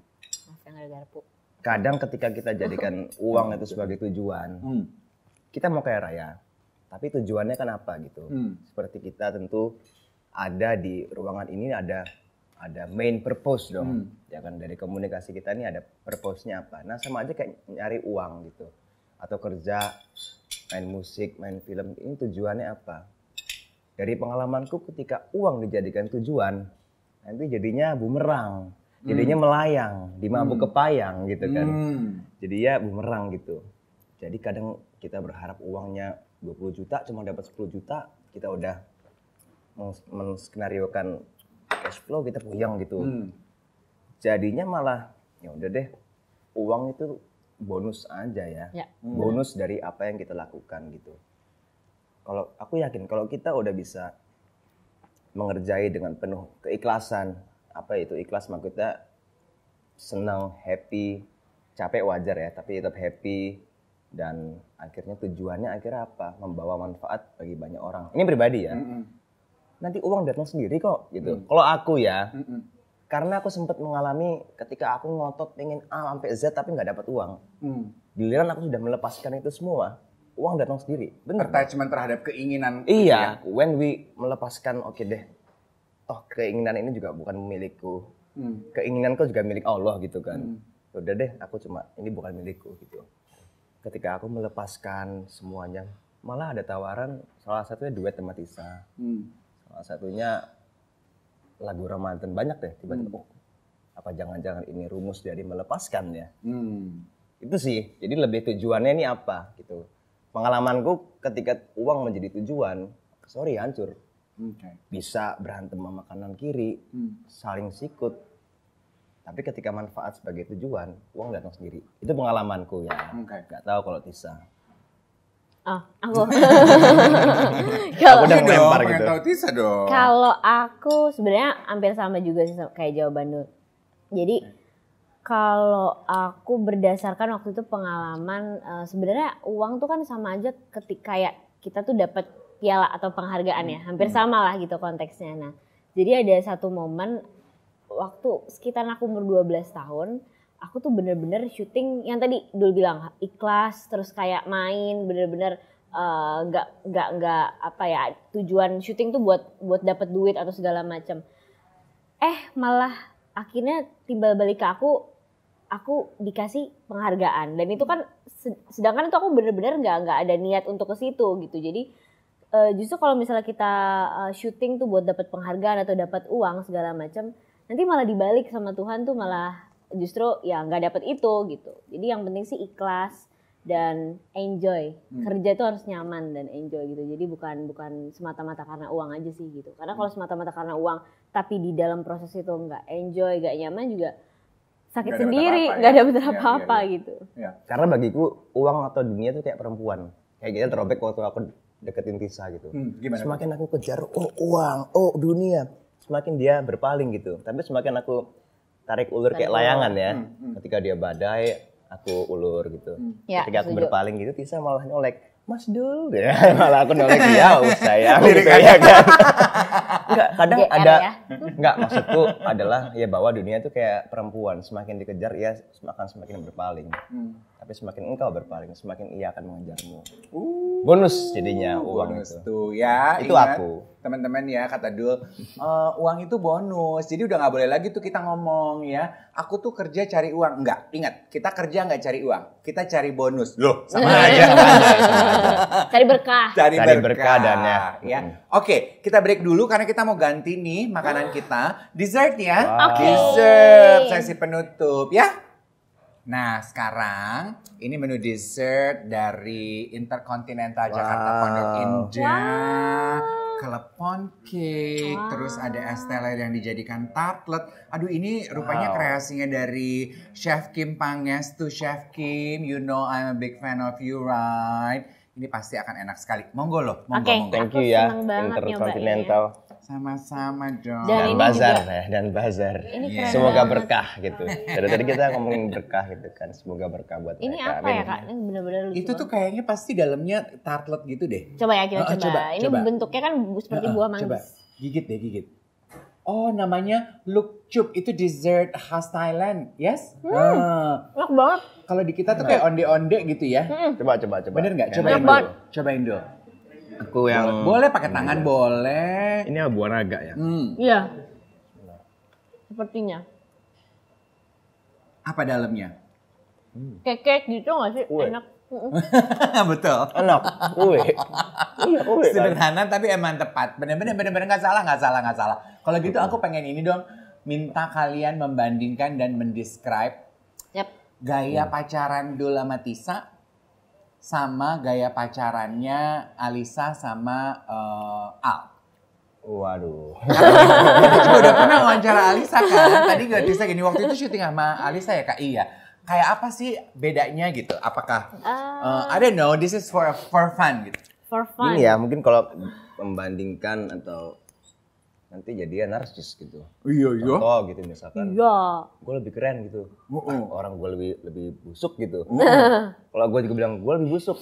Kadang ketika kita jadikan *laughs* uang itu sebagai tujuan, hmm. kita mau kaya raya tapi tujuannya kan apa gitu? Hmm. Seperti kita tentu ada di ruangan ini ada ada main purpose dong. Hmm. Ya kan dari komunikasi kita ini ada purpose-nya apa. Nah, sama aja kayak nyari uang gitu. Atau kerja, main musik, main film, ini tujuannya apa? Dari pengalamanku ketika uang dijadikan tujuan, nanti jadinya bumerang. Hmm. Jadinya hmm. melayang, dimabuk hmm. kepayang gitu kan. Hmm. Jadi ya bumerang gitu. Jadi kadang kita berharap uangnya 20 juta cuma dapat 10 juta kita udah menskenariokan cash flow kita puyeng gitu hmm. jadinya malah ya udah deh uang itu bonus aja ya, ya. bonus dari apa yang kita lakukan gitu kalau aku yakin kalau kita udah bisa mengerjai dengan penuh keikhlasan apa itu ikhlas maksudnya senang happy capek wajar ya tapi tetap happy dan akhirnya tujuannya akhirnya apa membawa manfaat bagi banyak orang ini pribadi ya mm -hmm. nanti uang datang sendiri kok gitu mm. kalau aku ya mm -hmm. karena aku sempat mengalami ketika aku ngotot pengen A sampai Z tapi nggak dapat uang mm. giliran aku sudah melepaskan itu semua uang datang sendiri benar cuma terhadap keinginan iya gitu when we melepaskan oke okay deh Oh keinginan ini juga bukan milikku mm. keinginanku juga milik Allah gitu kan mm. udah deh aku cuma ini bukan milikku gitu ketika aku melepaskan semuanya malah ada tawaran salah satunya duet sama Tisa hmm. salah satunya lagu Ramadan banyak deh tiba-tiba hmm. Oh, apa jangan-jangan ini rumus dari ya hmm. itu sih jadi lebih tujuannya ini apa gitu pengalamanku ketika uang menjadi tujuan sorry hancur okay. bisa berantem sama kanan kiri hmm. saling sikut tapi ketika manfaat sebagai tujuan, uang datang sendiri. Itu pengalamanku ya. Okay. Gak tahu kalau Tisa. Oh, aku. *laughs* kalau udah iya lempar gitu. Tahu Tisa dong. Kalau aku sebenarnya hampir sama juga sih kayak jawaban lu. Jadi kalau aku berdasarkan waktu itu pengalaman eh, sebenarnya uang tuh kan sama aja ketika kayak kita tuh dapat piala atau penghargaan ya, hmm. hampir hmm. sama lah gitu konteksnya. Nah, jadi ada satu momen waktu sekitar aku umur 12 tahun, aku tuh bener-bener syuting yang tadi dulu bilang ikhlas terus kayak main bener-bener eh, nggak -bener, uh, nggak nggak apa ya tujuan syuting tuh buat buat dapat duit atau segala macam eh malah akhirnya timbal balik ke aku aku dikasih penghargaan dan itu kan sedangkan itu aku bener-bener nggak -bener nggak ada niat untuk ke situ gitu jadi eh, justru kalau misalnya kita eh, syuting tuh buat dapat penghargaan atau dapat uang segala macam nanti malah dibalik sama Tuhan tuh malah justru ya nggak dapet itu gitu jadi yang penting sih ikhlas dan enjoy hmm. kerja itu harus nyaman dan enjoy gitu jadi bukan bukan semata-mata karena uang aja sih gitu karena hmm. kalau semata-mata karena uang tapi di dalam proses itu nggak enjoy nggak nyaman juga sakit gak sendiri nggak ada ya. dapet iya, iya, apa-apa ya, gitu ya. karena bagiku uang atau dunia itu kayak perempuan kayak gitu terobek waktu aku deketin Tisa gitu hmm, gimana semakin aku kejar oh uang oh dunia semakin dia berpaling gitu. Tapi semakin aku tarik ulur tarik kayak layangan ya. Hmm, hmm. Ketika dia badai, aku ulur gitu. Hmm. Ya, Ketika aku setuju. berpaling gitu, Tisa malah nyolek. Mas Dul, ya, *laughs* malah aku nolak dia, ya, *laughs* usah ya, gitu ya kan. *laughs* Enggak, kadang GR ada ya? enggak maksudku adalah ya bahwa dunia itu kayak perempuan semakin dikejar ia ya akan semakin berpaling. Hmm. Tapi semakin engkau berpaling, semakin ia akan mengejarmu. Uh, bonus jadinya uh, uang bonus itu. tuh ya. Itu ingat, aku. Teman-teman ya kata Dul, uh, uang itu bonus. Jadi udah nggak boleh lagi tuh kita ngomong ya. Aku tuh kerja cari uang. Enggak, ingat, kita kerja nggak cari uang. Kita cari bonus. Loh, sama nah, aja. Sama aja, sama aja. Cari berkah. Cari, cari berkah. berkah dan ya. ya. Oke, okay, kita break dulu karena kita kita mau ganti nih makanan kita. Dessert ya. Wow. Okay. Dessert sesi penutup ya. Nah, sekarang ini menu dessert dari Intercontinental wow. Jakarta Pondok Indah. Wow. Kelepon cake, wow. terus ada es yang dijadikan tartlet. Aduh, ini rupanya wow. kreasinya dari Chef Kim Panges to Chef Kim, you know I'm a big fan of you, right? Ini pasti akan enak sekali. Monggo loh, monggo, okay. Thank you ya, Intercontinental. Sama-sama dong. Dan, dan bazar juga, ya, dan bazar. yeah. Semoga berkah gitu. Dari tadi kita ngomongin *laughs* berkah gitu kan, semoga berkah buat ini mereka. Ini apa ya kak? Ini benar-benar lucu. Itu tuh kayaknya pasti dalamnya tartlet gitu deh. Coba ya kita oh, coba. coba. Ini coba. bentuknya kan seperti oh, buah manggis. Coba. Gigit deh, gigit. Oh, namanya look chup itu dessert khas Thailand, yes? Hmm, ah. enak banget. Kalau di kita tuh kayak onde-onde gitu ya. Hmm. Coba, coba, coba. Bener nggak? Cobain dulu. Cobain dulu. Aku yang oh, boleh pakai iya, tangan hmm. boleh. Ini abu naga ya. Hmm. Iya. Sepertinya. Apa dalamnya? Hmm. Kekek gitu gak sih? Uwe. Enak. *laughs* Betul. Enak. Uwe. Iya, uwe. Kan. Sederhana tapi emang tepat. benar-benar benar-benar nggak salah nggak salah nggak salah. Kalau gitu aku pengen ini dong. Minta kalian membandingkan dan mendescribe yep. gaya hmm. pacaran Dula Matisa sama gaya pacarannya Alisa sama uh, Al. Waduh. Kita juga udah pernah wawancara Alisa kan. Tadi gak bisa iya. gini waktu itu syuting sama Alisa ya Kak Iya. Kayak apa sih bedanya gitu? Apakah uh, I don't know, this is for for fun gitu. For fun. Ini ya, mungkin kalau membandingkan atau nanti jadi narsis gitu. Iya iya. Contoh gitu misalkan. Iya. Gue lebih keren gitu. Uh -uh. Orang gue lebih lebih busuk gitu. Uh -uh. *laughs* Kalau gue juga bilang gue lebih busuk,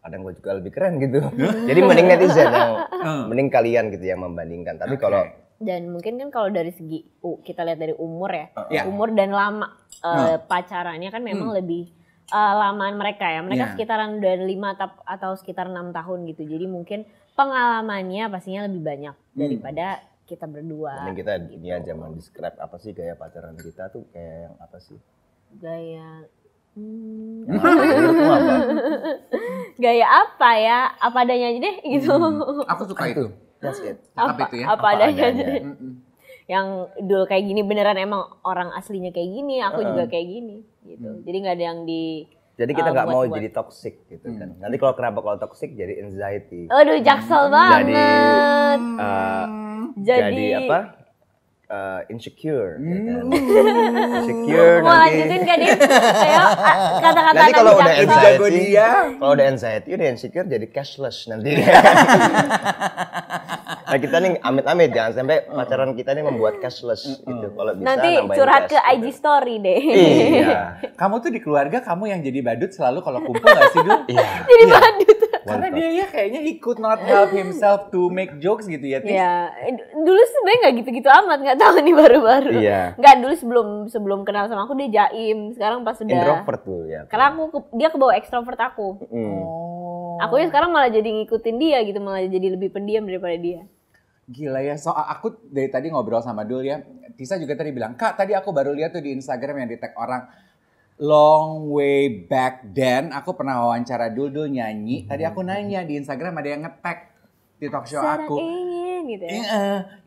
kadang gue juga lebih keren gitu. *laughs* Jadi mending netizen yang uh. *laughs* mending kalian gitu yang membandingkan. Tapi okay. kalau dan mungkin kan kalau dari segi uh, kita lihat dari umur ya, uh, umur dan lama uh, uh. pacarannya kan memang hmm. lebih uh, lamaan mereka ya. Mereka yeah. sekitaran dari 5 atau sekitar enam tahun gitu. Jadi mungkin pengalamannya pastinya lebih banyak hmm. daripada hmm kita berdua. Mending kita gitu. ini aja mau describe apa sih gaya pacaran kita tuh kayak yang apa sih? Gaya Hmm. apa, *laughs* Gaya apa ya? Apa adanya aja deh gitu. Hmm. Aku suka itu. That's Apa, apa itu ya? Apa, apa adanya, aja. Mm Yang dulu kayak gini beneran emang orang aslinya kayak gini, aku uh -uh. juga kayak gini gitu. Hmm. Jadi nggak ada yang di jadi kita ah, nggak uh, mau buat. jadi toxic gitu hmm. kan. Nanti kalau kenapa kalau toxic jadi anxiety. Aduh, jaksel hmm. banget. Jadi uh, eh, jadi, jadi apa? Uh, insecure. Hmm. Ya kan? Hmm. insecure Mau nanti. lanjutin gak nih? Ayo, kata-kata nanti kalau udah anxiety, kalau udah anxiety udah insecure jadi cashless nanti. *laughs* nah kita nih amit-amit jangan sampai pacaran kita nih membuat cashless gitu. Kalau bisa nanti curhat ke IG gitu. story deh. Iya. *laughs* Kamu tuh di keluarga kamu yang jadi badut selalu kalau kumpul gak sih, Du? *laughs* Iya. Jadi iya. badut. Karena dia ya kayaknya he could not help himself to make jokes gitu ya, Iya. Dulu sebenarnya nggak gitu-gitu amat, nggak tahu nih baru-baru. Iya. Nggak dulu sebelum sebelum kenal sama aku dia jaim. Sekarang pas sudah. Introvert tuh ya. Karena aku dia kebawa ekstrovert aku. Mm. Oh. Aku ya sekarang malah jadi ngikutin dia gitu, malah jadi lebih pendiam daripada dia. Gila ya, so aku dari tadi ngobrol sama Dul ya, Tisa juga tadi bilang, Kak tadi aku baru lihat tuh di Instagram yang di tag orang, long way back then aku pernah wawancara Dul Dul nyanyi, tadi aku nanya di Instagram ada yang ngetek di talk show Sarah aku. ingin gitu ya. E,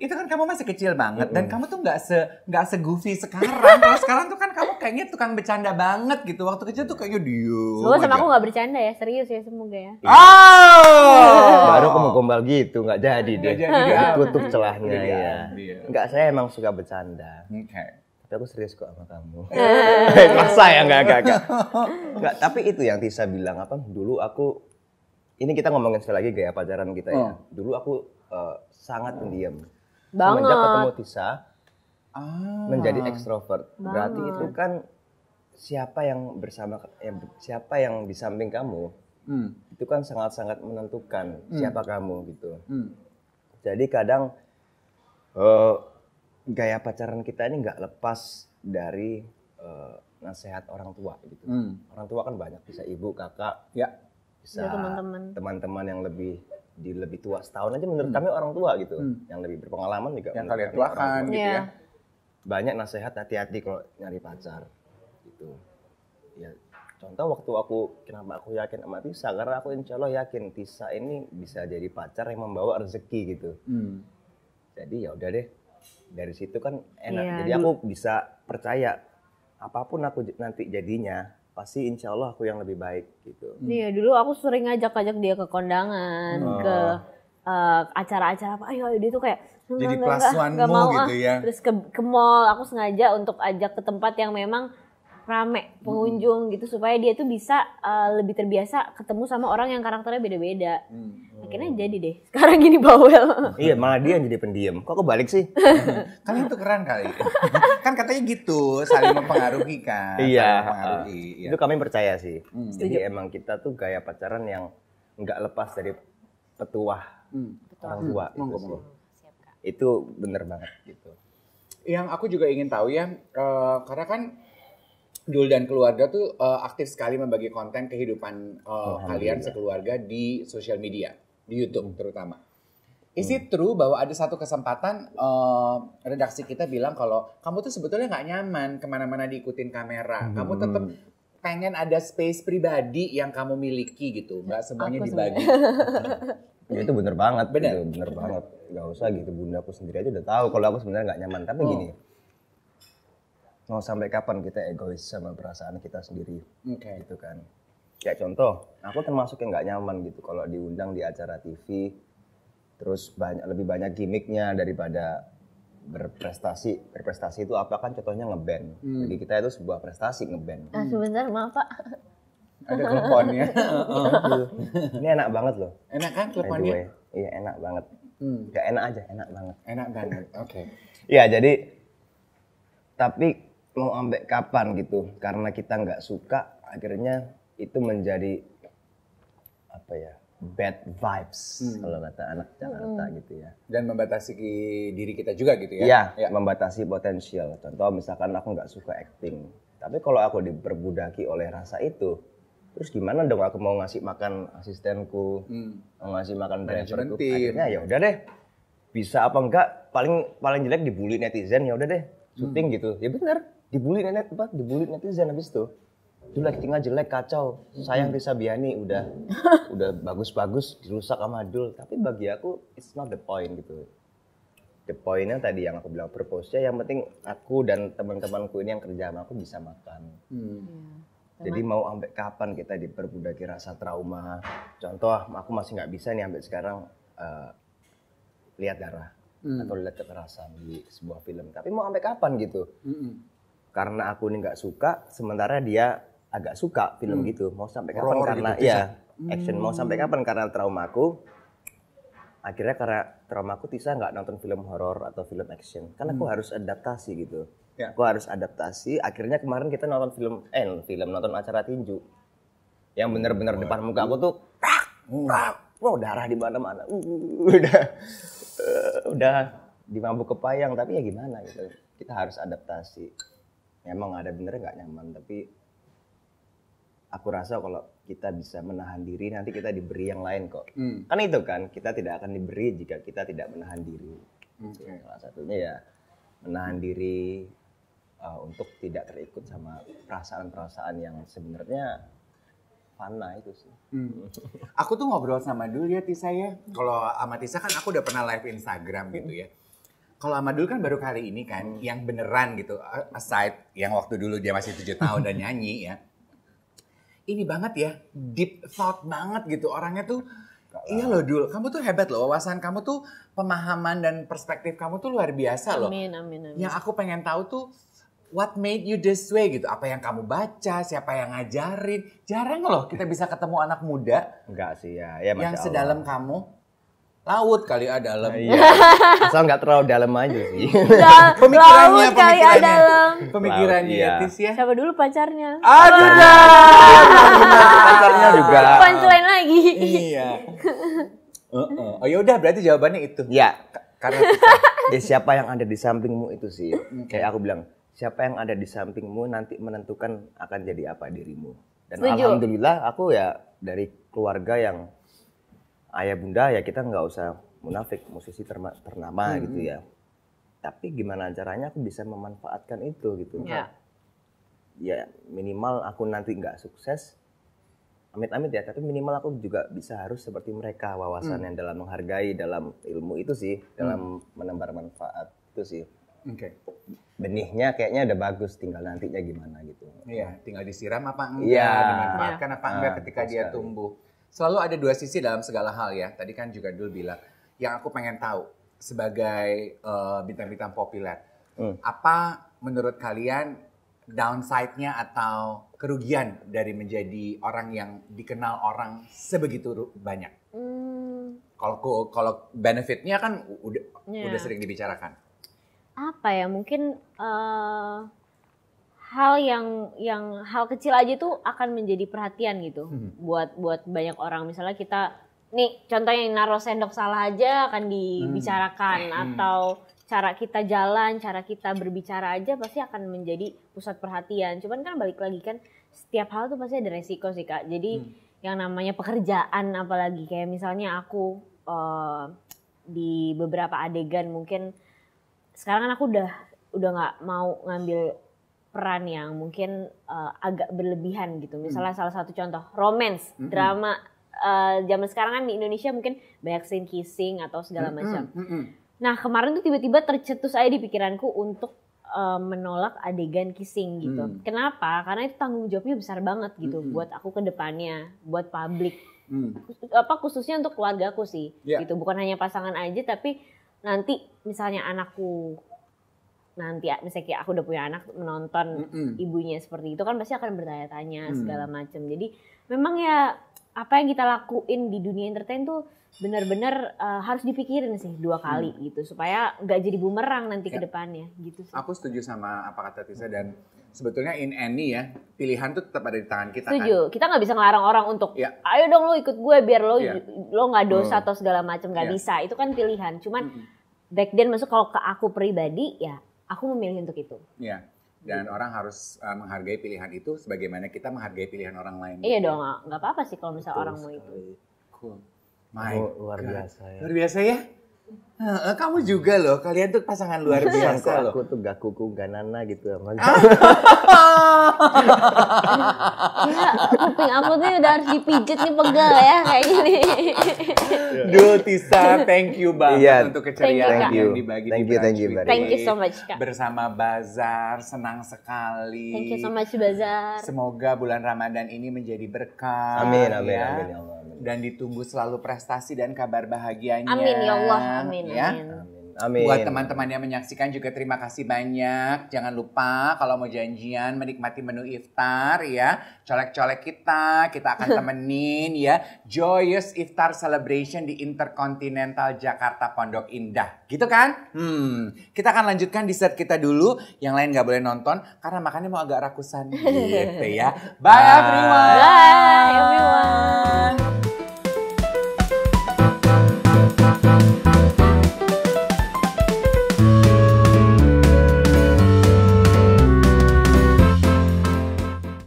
itu kan kamu masih kecil banget e -e. dan kamu tuh nggak se nggak se sekarang. Kalau sekarang tuh kan kamu kayaknya tukang bercanda banget gitu. Waktu kecil tuh kayaknya diu. Lu sama aku gak bercanda ya, serius ya semoga ya. Oh! Baru aku mau gombal gitu, gak jadi deh. Gak jadi. Ditutup celahnya ya. Dia. Enggak, saya emang suka bercanda. Oke. Okay. Tapi aku serius kok sama kamu. *laughs* Eh. Eh, masa ya enggak, enggak, enggak. Enggak, tapi itu yang Tisa bilang apa dulu aku ini kita ngomongin sekali lagi gaya pacaran kita ya. Oh. Dulu aku uh, sangat pendiam. Banget. Semenjak ketemu Tisa, Ah. menjadi ekstrovert. Berarti itu kan siapa yang bersama eh, siapa yang di samping kamu hmm. itu kan sangat-sangat menentukan hmm. siapa kamu gitu. Hmm. Jadi kadang uh, gaya pacaran kita ini nggak lepas dari uh, nasihat orang tua gitu. Hmm. Orang tua kan banyak bisa ibu, kakak, ya. bisa teman-teman. ya, yang lebih di lebih tua setahun aja menurut hmm. kami orang tua gitu, hmm. yang lebih berpengalaman juga. Yang kalian tuakan gitu ya. ya banyak nasihat hati-hati kalau nyari pacar gitu ya contoh waktu aku kenapa aku yakin sama Tisa karena aku insya Allah yakin Tisa ini bisa jadi pacar yang membawa rezeki gitu hmm. jadi ya udah deh dari situ kan enak yeah, jadi aku bisa percaya apapun aku nanti jadinya pasti insya Allah aku yang lebih baik gitu. Iya dulu aku sering ngajak-ngajak dia ke kondangan, hmm. oh. ke acara eh, acara-acara apa ayo ayo dia tuh kayak jadi enggak, enggak, enggak mau gitu ah. ya terus ke ke mall aku sengaja untuk ajak ke tempat yang memang rame pengunjung hmm. gitu supaya dia tuh bisa uh, lebih terbiasa ketemu sama orang yang karakternya beda-beda hmm. akhirnya jadi deh *laughs* sekarang gini bawel iya malah dia yang jadi pendiam kok kebalik sih kan itu keren kali *laughs* kan katanya gitu saling mempengaruhi kan iya mempengaruhi, uh, itu kami percaya sih hmm. jadi emang kita tuh gaya pacaran yang nggak lepas dari petuah hmm. orang tua hmm. itu, sih. itu benar banget gitu yang aku juga ingin tahu ya uh, karena kan Dul dan keluarga tuh uh, aktif sekali membagi konten kehidupan uh, kalian sekeluarga di sosial media di YouTube hmm. terutama. Is hmm. it true bahwa ada satu kesempatan uh, redaksi kita bilang kalau kamu tuh sebetulnya nggak nyaman kemana-mana diikutin kamera, hmm. kamu tetap pengen ada space pribadi yang kamu miliki gitu, nggak semuanya Aku dibagi. *laughs* ya itu bener banget bener gitu, bener banget Gak usah gitu bunda aku sendiri aja udah tahu kalau aku sebenarnya nggak nyaman tapi oh. gini mau sampai kapan kita egois sama perasaan kita sendiri okay. gitu kan kayak contoh aku termasuk yang nggak nyaman gitu kalau diundang di acara TV terus banyak lebih banyak gimmicknya daripada berprestasi berprestasi itu apa kan contohnya ngeband hmm. jadi kita itu sebuah prestasi ngeband nah, sebentar maaf pak ada keleponnya *laughs* ini enak banget loh enak kan keleponnya iya enak banget hmm. ya enak aja enak banget enak banget oke okay. ya jadi tapi mau ambek kapan gitu karena kita nggak suka akhirnya itu menjadi apa ya bad vibes hmm. kalau kata anak Jakarta hmm. gitu ya dan membatasi diri kita juga gitu ya Iya, ya. membatasi potensial contoh misalkan aku nggak suka acting tapi kalau aku diperbudaki oleh rasa itu terus gimana dong aku mau ngasih makan asistenku hmm. mau ngasih makan driverku akhirnya ya udah deh bisa apa enggak paling paling jelek dibully netizen ya udah deh syuting hmm. gitu ya bener dibully net apa dibully netizen habis itu itu tinggal jelek kacau sayang hmm. Risa Biani udah *laughs* udah bagus-bagus dirusak sama Dul tapi bagi aku it's not the point gitu the pointnya tadi yang aku bilang purpose-nya yang penting aku dan teman-temanku ini yang kerja sama aku bisa makan hmm. Iya. Jadi mau sampai kapan kita diperbudaki rasa trauma? Contoh, aku masih nggak bisa nih sampai sekarang uh, lihat darah hmm. atau lihat kekerasan di sebuah film. Tapi mau sampai kapan gitu? Hmm. Karena aku ini nggak suka, sementara dia agak suka film hmm. gitu. Mau sampai kapan? Horror gitu karena gitu, ya hmm. action mau sampai kapan? Karena trauma aku. Akhirnya karena trauma aku Tisa nggak nonton film horor atau film action. Karena hmm. aku harus adaptasi gitu yeah. gue harus adaptasi akhirnya kemarin kita nonton film eh film nonton acara tinju yang benar-benar oh, depan muka aku tuh rak wow darah di mana-mana uh, uh, uh udah uh, udah dimabuk kepayang tapi ya gimana gitu kita harus adaptasi memang ada bener nggak nyaman tapi aku rasa kalau kita bisa menahan diri nanti kita diberi yang lain kok hmm. kan itu kan kita tidak akan diberi jika kita tidak menahan diri okay. salah satunya ya menahan diri uh, untuk tidak terikut sama perasaan-perasaan yang sebenarnya fana itu sih. Hmm. Aku tuh ngobrol sama dulu ya Tisa ya. Kalau sama Tisa kan aku udah pernah live Instagram gitu ya. Kalau sama dulu kan baru kali ini kan hmm. yang beneran gitu. Aside yang waktu dulu dia masih tujuh tahun dan nyanyi ya. Ini banget ya, deep thought banget gitu orangnya tuh. Iya loh Dul, kamu tuh hebat loh, wawasan kamu tuh pemahaman dan perspektif kamu tuh luar biasa loh. Amin, amin, amin. Yang aku pengen tahu tuh what made you this way gitu. Apa yang kamu baca, siapa yang ngajarin. Jarang loh kita bisa ketemu anak muda. Enggak sih ya. ya yang sedalam kamu. Laut kali ada ya dalam. Nah, iya. Asal nggak terlalu dalam aja sih. Iya. *laughs* pemikirannya, laut kali ada ya dalam. Pemikirannya laut, iya. ya. Siapa dulu pacarnya? Aduh dah. pacarnya juga. oh. lagi. Iya. Uh -uh. Oh ya udah berarti jawabannya itu. Iya. Karena kita, ya siapa yang ada di sampingmu itu sih. Kayak aku bilang, siapa yang ada di sampingmu nanti menentukan akan jadi apa dirimu. Dan Setuju. alhamdulillah aku ya dari keluarga yang ayah bunda ya kita nggak usah munafik, musisi ternama hmm. gitu ya. Tapi gimana caranya aku bisa memanfaatkan itu gitu. Ya, ya minimal aku nanti nggak sukses, amit-amit ya. Tapi minimal aku juga bisa harus seperti mereka wawasan hmm. dalam menghargai dalam ilmu itu sih, dalam hmm. menembar manfaat itu sih. Okay. Benihnya kayaknya udah bagus, tinggal nantinya gimana gitu. Iya, tinggal disiram apa enggak, ya. dimanfaatkan apa enggak ya. ketika dia tumbuh. Selalu ada dua sisi dalam segala hal ya. Tadi kan juga Dul bilang, yang aku pengen tahu sebagai uh, bintang-bintang populer, hmm. apa menurut kalian downside-nya atau kerugian dari menjadi orang yang dikenal orang sebegitu banyak? Hmm. Kalau benefit-nya kan udah yeah. udah sering dibicarakan apa ya mungkin uh, hal yang yang hal kecil aja tuh akan menjadi perhatian gitu hmm. buat buat banyak orang misalnya kita nih contohnya naruh sendok salah aja akan hmm. dibicarakan hmm. atau cara kita jalan cara kita berbicara aja pasti akan menjadi pusat perhatian cuman kan balik lagi kan setiap hal tuh pasti ada resiko sih kak jadi hmm. yang namanya pekerjaan apalagi kayak misalnya aku uh, di beberapa adegan mungkin sekarang kan aku udah udah nggak mau ngambil peran yang mungkin uh, agak berlebihan gitu. Misalnya hmm. salah satu contoh romance, hmm. drama uh, zaman sekarang kan di Indonesia mungkin banyak scene kissing atau segala hmm. macam. Hmm. Hmm. Nah, kemarin tuh tiba-tiba tercetus aja di pikiranku untuk uh, menolak adegan kissing gitu. Hmm. Kenapa? Karena itu tanggung jawabnya besar banget gitu hmm. hmm. buat aku kedepannya buat publik. Hmm. Apa khususnya untuk keluarga aku sih. Yeah. Gitu, bukan hanya pasangan aja tapi nanti misalnya anakku nanti ya, misalnya kayak aku udah punya anak menonton mm hmm ibunya seperti itu kan pasti akan bertanya-tanya mm. segala macam jadi memang ya apa yang kita lakuin di dunia entertain tuh benar-benar uh, harus dipikirin sih dua mm. kali hmm. gitu supaya nggak jadi bumerang nanti ya. ke depannya gitu sih. Aku setuju sama apa kata Tisa dan sebetulnya in any ya pilihan tuh tetap ada di tangan kita setuju. kan. Kita nggak bisa ngelarang orang untuk ya. ayo dong lo ikut gue biar lo ya. lo nggak dosa hmm. atau segala macam nggak ya. bisa itu kan pilihan. Cuman hmm back then masuk kalau ke aku pribadi ya aku memilih untuk itu. Iya. Dan orang harus uh, menghargai pilihan itu sebagaimana kita menghargai pilihan orang lain. Iya dong, nggak apa-apa sih kalau misalnya orang mau itu. Cool. My oh, luar biasa ya. Luar biasa ya kamu juga loh, kalian tuh pasangan luar iya, biasa aku, loh. Aku tuh gak kuku gak nana gitu sama Gila, kuping aku tuh udah harus dipijit nih pegel ya kayak gini. Duh Tisa, thank you banget yeah, untuk keceriaan yang dibagi thank you, di Thank you, thank you, thank you so much Kak. Bersama Bazar, senang sekali. Thank you so much Bazar. Semoga bulan Ramadan ini menjadi berkah. Amin, amin, ya. amin, ya Allah. Dan ditunggu selalu prestasi dan kabar bahagianya. Amin ya Allah, amin. Ya. Amin. Buat teman-teman yang menyaksikan juga terima kasih banyak. Jangan lupa kalau mau janjian menikmati menu iftar ya. Colek-colek kita, kita akan *laughs* temenin ya. Joyous Iftar Celebration di Intercontinental Jakarta Pondok Indah. Gitu kan? Hmm. Kita akan lanjutkan dessert kita dulu. Yang lain gak boleh nonton karena makannya mau agak rakusan *laughs* gitu ya. Bye. everyone. Bye everyone.